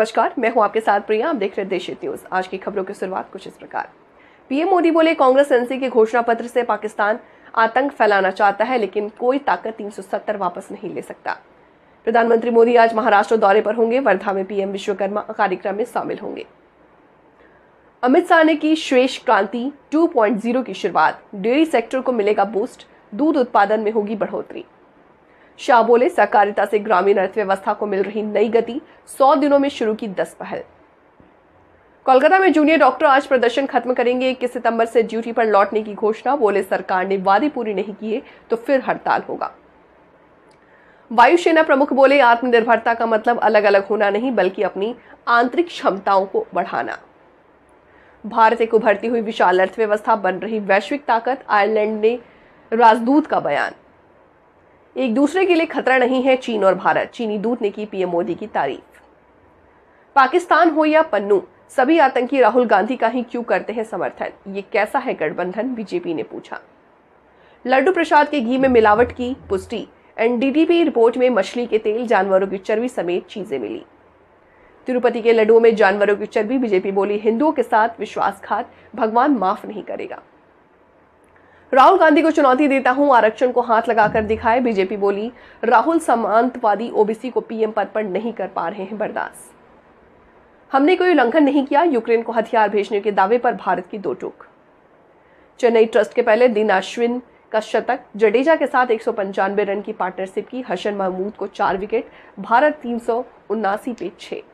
नमस्कार मैं हूं आपके साथ प्रिया आप देख रहे हैं न्यूज आज की खबरों की शुरुआत कुछ इस प्रकार पीएम मोदी बोले कांग्रेस एनसी के घोषणा पत्र से पाकिस्तान आतंक फैलाना चाहता है लेकिन कोई ताकत 370 वापस नहीं ले सकता प्रधानमंत्री मोदी आज महाराष्ट्र दौरे पर होंगे वर्धा में पीएम विश्वकर्मा कार्यक्रम में शामिल होंगे अमित शाह ने की श्वेष क्रांति 2.0 की शुरुआत डेयरी सेक्टर को मिलेगा बूस्ट दूध उत्पादन में होगी बढ़ोतरी शाह बोले सहकारिता से ग्रामीण अर्थव्यवस्था को मिल रही नई गति सौ दिनों में शुरू की दस पहल कोलकाता में जूनियर डॉक्टर आज प्रदर्शन खत्म करेंगे इक्कीस सितंबर से ड्यूटी पर लौटने की घोषणा बोले सरकार ने वादे पूरी नहीं किए तो फिर हड़ताल होगा वायुसेना प्रमुख बोले आत्मनिर्भरता का मतलब अलग अलग होना नहीं बल्कि अपनी आंतरिक क्षमताओं को बढ़ाना भारत एक उभरती हुई विशाल अर्थव्यवस्था बन रही वैश्विक ताकत आयरलैंड ने राजदूत का बयान एक दूसरे के लिए खतरा नहीं है चीन और भारत चीनी दूत ने की पीएम मोदी की तारीफ पाकिस्तान हो या पन्नू सभी आतंकी राहुल गांधी का ही क्यों करते हैं समर्थन ये कैसा है गठबंधन बीजेपी ने पूछा लड्डू प्रसाद के घी में मिलावट की पुष्टि एनडीटीपी रिपोर्ट में मछली के तेल जानवरों की चर्बी समेत चीजें मिली तिरुपति के लड्डुओं में जानवरों की चर्बी बीजेपी बोली हिंदुओं के साथ विश्वासघात भगवान माफ नहीं करेगा राहुल गांधी को चुनौती देता हूं आरक्षण को हाथ लगाकर दिखाए बीजेपी बोली राहुल समांतवादी ओबीसी को पीएम पद पर नहीं कर पा रहे हैं बर्दाश्त हमने कोई उल्लंघन नहीं किया यूक्रेन को हथियार भेजने के दावे पर भारत की दो टूक चेन्नई ट्रस्ट के पहले दिन अश्विन का शतक जडेजा के साथ एक रन की पार्टनरशिप की हसन महमूद को चार विकेट भारत तीन पे छह